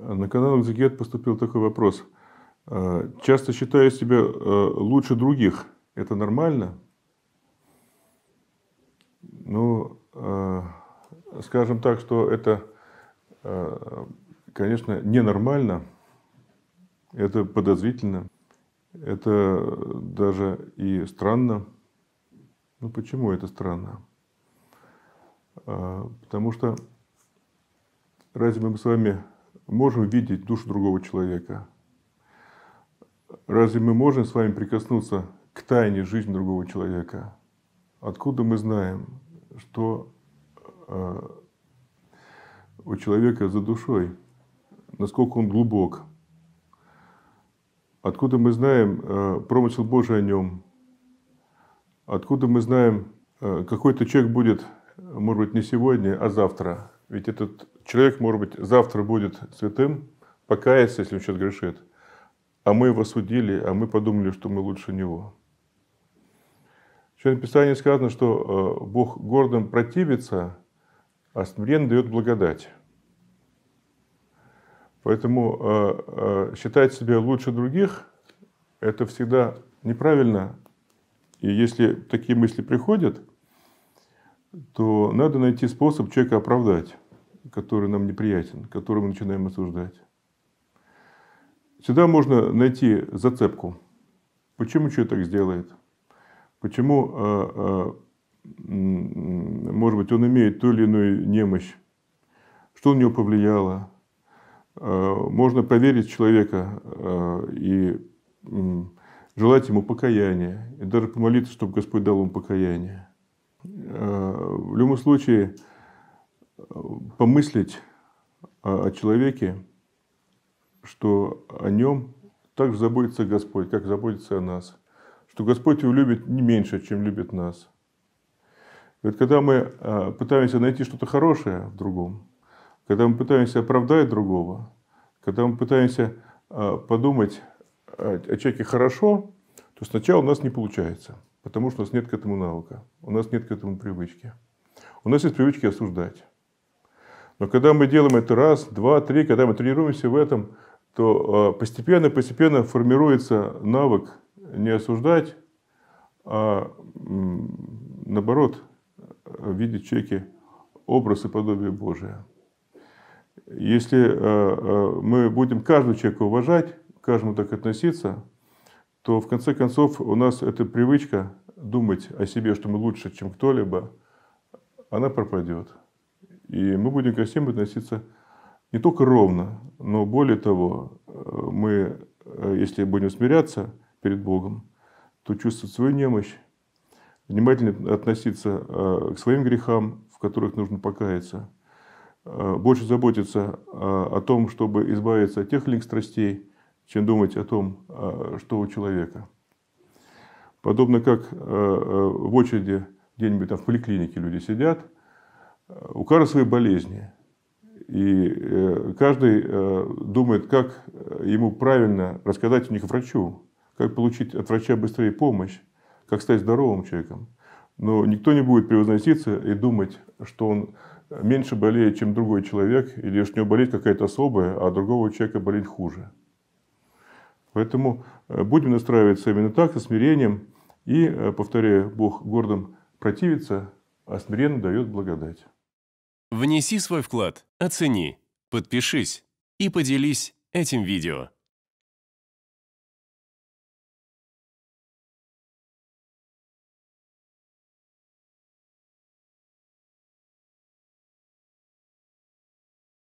На канал Экзекет поступил такой вопрос. Э, Часто считаю себя э, лучше других. Это нормально? Ну, э, скажем так, что это, конечно, ненормально. Это подозрительно. Это даже и странно. Ну, почему это странно? Потому что разве мы с вами можем видеть душу другого человека? Разве мы можем с вами прикоснуться к тайне жизни другого человека? Откуда мы знаем, что э, у человека за душой, насколько он глубок? Откуда мы знаем э, промысел Божий о нем? Откуда мы знаем, э, какой-то человек будет, может быть, не сегодня, а завтра? Ведь этот человек, может быть, завтра будет святым, покаяться, если он что-то грешит. А мы его судили, а мы подумали, что мы лучше него. Еще в Писании сказано, что э, Бог гордым противится, а смирен дает благодать. Поэтому э, э, считать себя лучше других – это всегда неправильно. И если такие мысли приходят – то надо найти способ человека оправдать, который нам неприятен, который мы начинаем осуждать. Сюда можно найти зацепку. Почему человек так сделает? Почему, а, а, может быть, он имеет ту или иную немощь? Что на него повлияло? А, можно поверить человека и желать ему покаяния, и даже помолиться, чтобы Господь дал ему покаяние в любом случае помыслить о человеке, что о нем так же заботится Господь, как заботится о нас. Что Господь его любит не меньше, чем любит нас. Ведь когда мы а, пытаемся найти что-то хорошее в другом, когда мы пытаемся оправдать другого, когда мы пытаемся а, подумать о человеке хорошо, то сначала у нас не получается – Потому что у нас нет к этому навыка, у нас нет к этому привычки. У нас есть привычки осуждать. Но когда мы делаем это раз, два, три, когда мы тренируемся в этом, то постепенно-постепенно а, формируется навык не осуждать, а наоборот, видеть в человеке образ и подобие Божие. Если а, а, мы будем каждого человека уважать, к каждому так относиться – то в конце концов у нас эта привычка думать о себе, что мы лучше, чем кто-либо, она пропадет. И мы будем ко всем относиться не только ровно, но более того, э, мы, э, если будем смиряться перед Богом, то чувствовать свою немощь, внимательно относиться э, к своим грехам, в которых нужно покаяться, больше заботиться о том, чтобы избавиться от тех лик страстей, чем думать о том, а, что у человека. Подобно как а, а, в очереди где-нибудь там в поликлинике люди сидят, у каждого свои болезни. И э, каждый думает, как ему правильно рассказать у них врачу, как получить от врача быстрее помощь, как стать здоровым человеком. Но никто не будет превозноситься и думать, что он меньше болеет, чем другой человек, или что у него болеет какая-то особая, а другого человека болит хуже. Поэтому э, будем настраиваться именно так, со смирением. И, э, повторяю, Бог гордым противится, а смиренно дает благодать. Внеси свой вклад, оцени, подпишись и поделись этим видео.